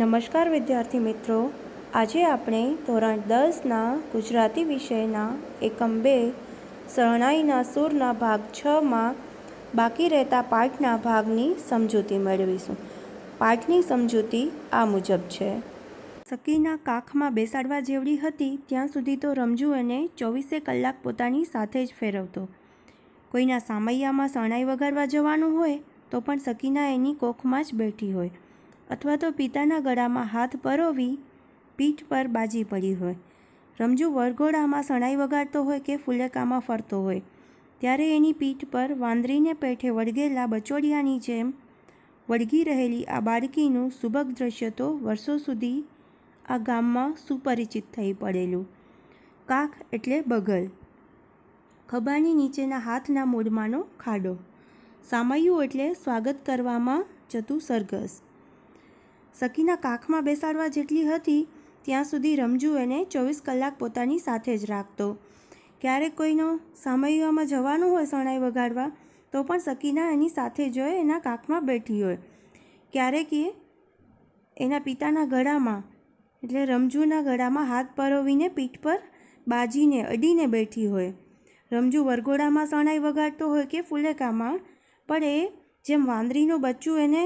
નમસ્કાર વિદ્યાર્થી મિત્રો આજે આપણે ધોરણ દસના ગુજરાતી વિષયના એકમ બે શરણાઈના સૂરના ભાગ છમાં બાકી રહેતા પાઠના ભાગની સમજૂતી મેળવીશું પાઠની સમજૂતી આ મુજબ છે સખીના કાખમાં બેસાડવા જેવડી હતી ત્યાં સુધી તો રમજુ અને ચોવીસે કલાક પોતાની સાથે જ ફેરવતો કોઈના સામૈયામાં શરણાઈ વગાડવા જવાનું હોય તો પણ સકીના એની કોખમાં જ બેઠી હોય અથવા તો પિતાના ગળામાં હાથ પરોવી પીઠ પર બાજી પડી હોય રમજુ વરઘોડામાં શણાઈ વગાડતો હોય કે ફુલેકામાં ફરતો હોય ત્યારે એની પીઠ પર વાંદરીને પેઠે વળગેલા બચોડિયાની જેમ વળગી રહેલી આ બાળકીનું સુબક દ્રશ્ય તો વર્ષો સુધી આ ગામમાં સુપરિચિત થઈ પડેલું કાક એટલે બગલ ખભાની નીચેના હાથના મૂળમાંનો ખાડો સામૈયું એટલે સ્વાગત કરવામાં જતું સરઘસ સખીના કાખમાં બેસાડવા જેટલી હતી ત્યાં સુધી રમજુ એને ચોવીસ કલાક પોતાની સાથે જ રાખતો ક્યારેક કોઈનો સામૈયામાં જવાનું હોય શણાઈ વગાડવા તો પણ સકીના એની સાથે જ હોય એના કાખમાં બેઠી હોય ક્યારેક એ એના પિતાના ગળામાં એટલે રમજુના ગળામાં હાથ પરોવીને પીઠ પર બાજીને અડીને બેઠી હોય રમજુ વરઘોડામાં શણાઈ વગાડતો હોય કે ફૂલેકામાં પણ એ જેમ વાંદરીનું બચ્ચું એને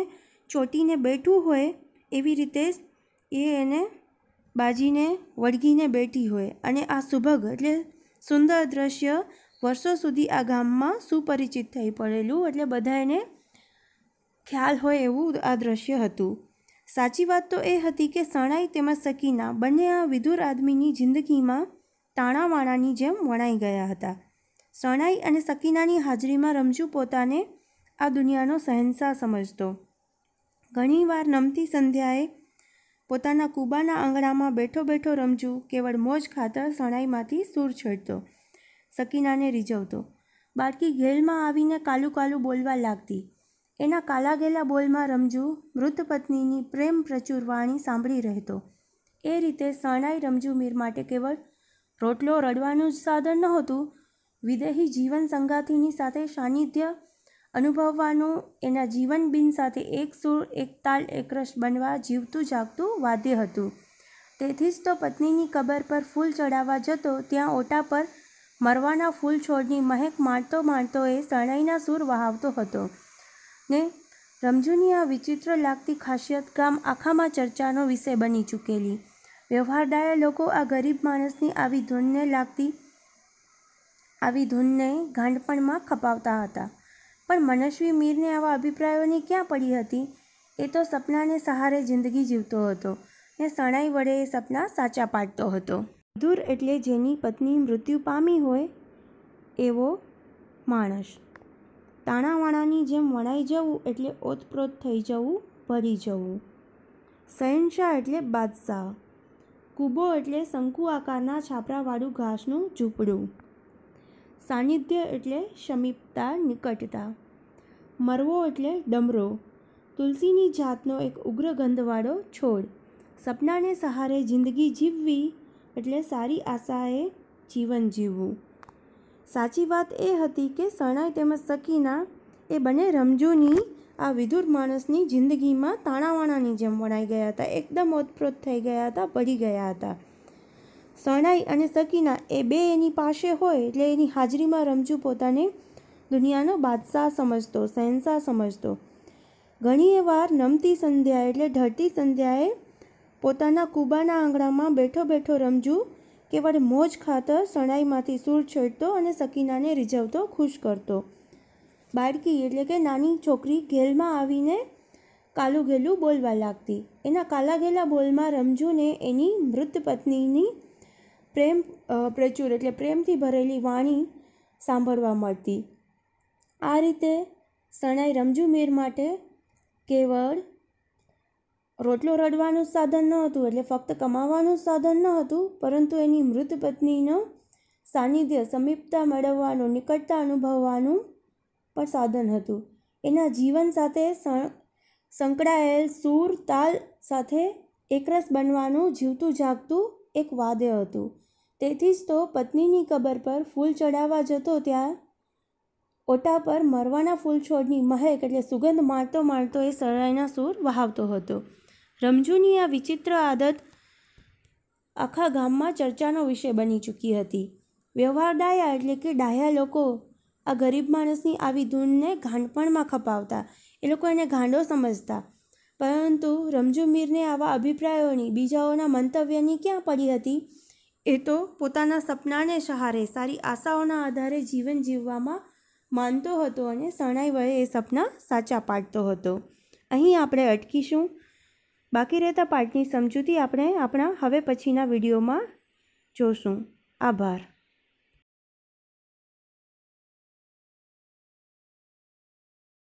ચોટીને બેઠું હોય એવી રીતે એ એને બાજીને વળગીને બેઠી હોય અને આ સુભગ એટલે સુંદર દ્રશ્ય વર્ષો સુધી આ ગામમાં સુપરિચિત થઈ પડેલું એટલે બધા એને ખ્યાલ હોય એવું આ દ્રશ્ય હતું સાચી વાત તો એ હતી કે સણાઈ તેમજ સકીના બંને આ વિધુર આદમીની જિંદગીમાં તાણાવાણાની જેમ વણાઈ ગયા હતા સણાઈ અને સકીનાની હાજરીમાં રમજુ પોતાને આ દુનિયાનો સહેનશાહ સમજતો ઘણીવાર નમતી સંધ્યાએ પોતાના કૂબાના આંગણામાં બેઠો બેઠો રમજુ કેવળ મોજ ખાતર શણાઈમાંથી સૂર છેડતો સકીનાને રીઝવતો બાળકી ઘેલમાં આવીને કાલું કાલું બોલવા લાગતી એના કાલાગેલા બોલમાં રમજુ મૃત પત્નીની પ્રેમ પ્રચુર વાણી સાંભળી રહેતો એ રીતે શણાઈ રમજુ મીર માટે કેવળ રોટલો રડવાનું જ સાધન નહોતું વિદેહી જીવન સંગાથીની સાથે સાનિધ્ય અનુભવવાનું એના જીવન બિન સાથે એક સૂર એકતાલ તાલ બનવા જીવતું જાગતું વાદ્ય હતું તેથી જ તો પત્નીની કબર પર ફૂલ ચડાવવા જતો ત્યાં ઓટા પર મરવાના ફૂલ છોડની મહેક માણતો માણતો એ શરણાઈના સૂર વહાવતો હતો ને રમજુની આ વિચિત્ર લાગતી ખાસિયત ગામ આખામાં ચર્ચાનો વિષય બની ચૂકેલી વ્યવહારદાયા લોકો આ ગરીબ માણસની આવી ધૂનને લાગતી આવી ધૂનને ગાંડપણમાં ખપાવતા હતા પણ મનસ્વી મીરને આવા અભિપ્રાયોની ક્યાં પડી હતી એ તો સપનાને સહારે જિંદગી જીવતો હતો ને સણાઈ વડે એ સપના સાચા પાડતો હતો દૂર એટલે જેની પત્ની મૃત્યુ પામી હોય એવો માણસ તાણાવાણાની જેમ વણાઈ જવું એટલે ઓતપ્રોત થઈ જવું ભરી જવું શહેનશાહ એટલે બાદશાહ કુબો એટલે શંકુ આકારના છાપરાવાળું ઘાસનું ઝૂંપડું સાનિધ્ય એટલે સમીપતા નિકટતા મરવો એટલે ડમરો તુલસીની જાતનો એક ઉગ્ર ગંધવાળો છોડ સપનાને સહારે જિંદગી જીવવી એટલે સારી આશાએ જીવન જીવવું સાચી વાત એ હતી કે શરણાઈ તેમજ સકીના એ બંને રમજૂની આ વિધુર માણસની જિંદગીમાં તાણાવાણાની જેમ વણાઈ ગયા હતા એકદમ ઓતપ્રોત થઈ ગયા હતા પડી ગયા હતા શણાઈ અને સકીના એ બે એની પાસે હોય એટલે એની હાજરીમાં રમજુ પોતાને દુનિયાનો બાદશાહ સમજતો સહેનશાહ સમજતો ઘણીએ વાર નમતી સંધ્યા એટલે ઢળતી સંધ્યાએ પોતાના કૂબાના આંગણામાં બેઠો બેઠો રમજુ કેવળ મોજ ખાતર શણાઈમાંથી સૂર છેડતો અને સકીનાને રીઝવતો ખુશ કરતો બાળકી એટલે કે નાની છોકરી ઘેલમાં આવીને કાલું ઘેલું બોલવા લાગતી એના કાલા ઘેલા બોલમાં રમજુને એની મૃત પત્નીની પ્રેમ પ્રચુર એટલે પ્રેમથી ભરેલી વાણી સાંભળવા મળતી આ રીતે શણાઈ રમજુ મીર માટે કેવળ રોટલો રડવાનું સાધન ન હતું એટલે ફક્ત કમાવાનું સાધન ન હતું પરંતુ એની મૃત પત્નીનો સાનિધ્ય સમીપતા મેળવવાનું નિકટતા અનુભવવાનું પણ સાધન હતું એના જીવન સાથે સંકળાયેલ સૂર તાલ સાથે એકરસ બનવાનું જીવતું જાગતું એક વાદ્ય હતું તેથી જ તો પત્નીની કબર પર ફૂલ ચડાવવા જતો ત્યાં ઓટા પર મરવાના ફૂલ છોડની મહેક એટલે સુગંધ માણતો માણતો એ સરાયના સૂર વહાવતો હતો રમજુની આ વિચિત્ર આદત આખા ગામમાં ચર્ચાનો વિષય બની ચૂકી હતી વ્યવહાર ડાયા એટલે કે ડાયા લોકો આ ગરીબ માણસની આવી ધૂનને ગાંડપણમાં ખપાવતા એ લોકો એને ગાંડો સમજતા પરંતુ રમજુ મીરને આવા અભિપ્રાયોની બીજાઓના મંતવ્યની ક્યાં પડી હતી એ તો પોતાના સપનાને સહારે સારી આશાઓના આધારે જીવન જીવવામાં માનતો હતો અને શણાઈ વયે એ સપના સાચા પાડતો હતો અહીં આપણે અટકીશું બાકી રહેતા પાર્ટની સમજૂતી આપણે આપણા હવે પછીના વિડીયોમાં જોશું આભાર